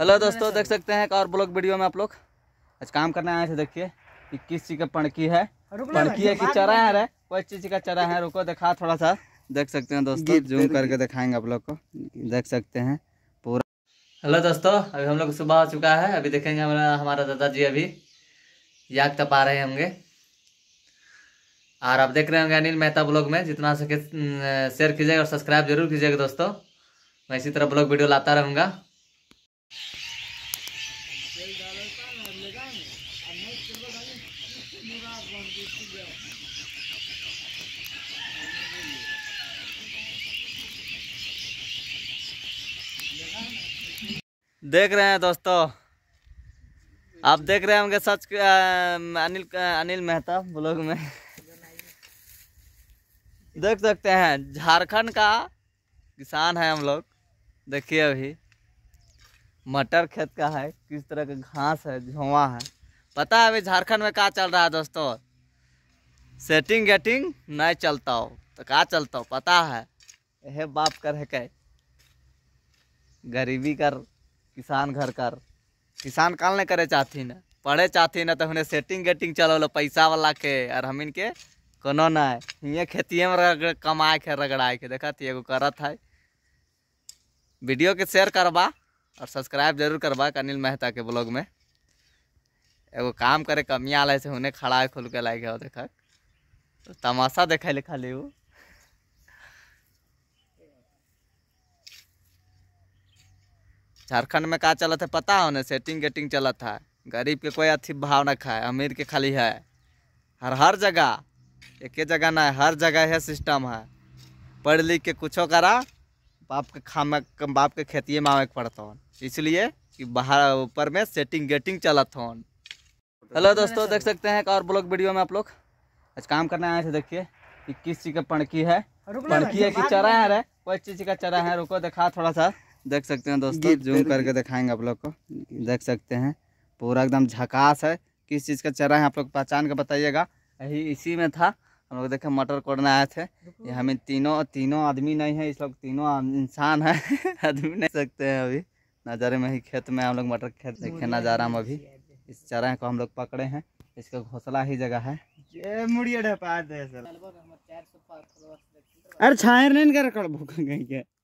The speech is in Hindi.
हेलो दोस्तों देख सकते हैं एक और ब्लॉग वीडियो में आप लोग आज काम करने आए थे देखिए कि किस चीज़ का पणकी है पणकी है कि चरा है कोई चीज़ का चरा है रुको दिखा थोड़ा सा देख सकते हैं दोस्तों जूम करके दिखाएंगे आप लोग को देख सकते हैं पूरा हेलो दोस्तों अभी हम लोग सुबह हो चुका है अभी देखेंगे हमारा दादाजी अभी याग तपा रहे होंगे और आप देख रहे होंगे अनिल मेहता ब्लॉग में जितना सके शेयर कीजिएगा और सब्सक्राइब जरूर कीजिएगा दोस्तों मैं इसी तरह ब्लॉग वीडियो लाता रहूँगा देख रहे हैं दोस्तों आप देख रहे होंगे सच अनिल अनिल मेहता ब्लॉग में देख सकते हैं झारखंड का किसान है हम लोग देखिए अभी मटर खेत का है किस तरह का घास है झुआ है पता है अभी झारखंड में क्या चल रहा है दोस्तों सेटिंग गेटिंग नहीं चलता हो तो क्या चलता हो पता है यह बाप कर है कह गरीबी कर किसान घर कर किसान काल नहीं करे चाहती ना पढ़े चाहती ना तो हमने सेटिंग गेटिंग चलो पैसा वाला के और हम इनके कोनो ना है ये खेती में कमाए के रगड़ाए के देखा तो एगो करत है वीडियो के शेयर करवा और सब्सक्राइब जरूर करबा अनिल मेहता के ब्लॉग में एगो काम करे कमियाँ से उन्हें खड़ा है खुल के लाइक है देख तो तमाशा देखे लिखा खाली वो झारखंड में का चला था पता होने सेटिंग गेटिंग चला था गरीब के कोई अथी भाव ना खाए अमीर के खाली है हर हर जगह एक जगह ना है हर जगह है सिस्टम है पढ़ लिख के कुछ करा बाप के खाम बाप के खेती में आवे पड़ता हूँ इसलिए कि बाहर ऊपर में सेटिंग गेटिंग चलत हूँ हेलो तो दोस्तों देख सकते हैं एक और ब्लॉग वीडियो में आप लोग आज काम करने आए थे देखिए कि किस चीज़ का पणकी है पणकी है कि चरा है कोई चीज़ का चरा है रुको दिखा थोड़ा सा देख सकते हैं दोस्तों जूम करके दिखाएंगे आप लोग को देख सकते हैं पूरा एकदम झकास है किस चीज़ का चरा है आप लोग पहचान के बताइएगा यही इसी में था हम लोग देखे मटर कोड़ने आए थे ये हमें तीनों तीनों आदमी नहीं है इस लोग तीनों इंसान है आदमी नहीं सकते हैं अभी नज़ारे में ही खेत में हम लोग मटर खेत देखे नज़ारा में अभी इस चरा को हम लोग पकड़े हैं इसका घोसला ही जगह है अरे छाए नहीं कर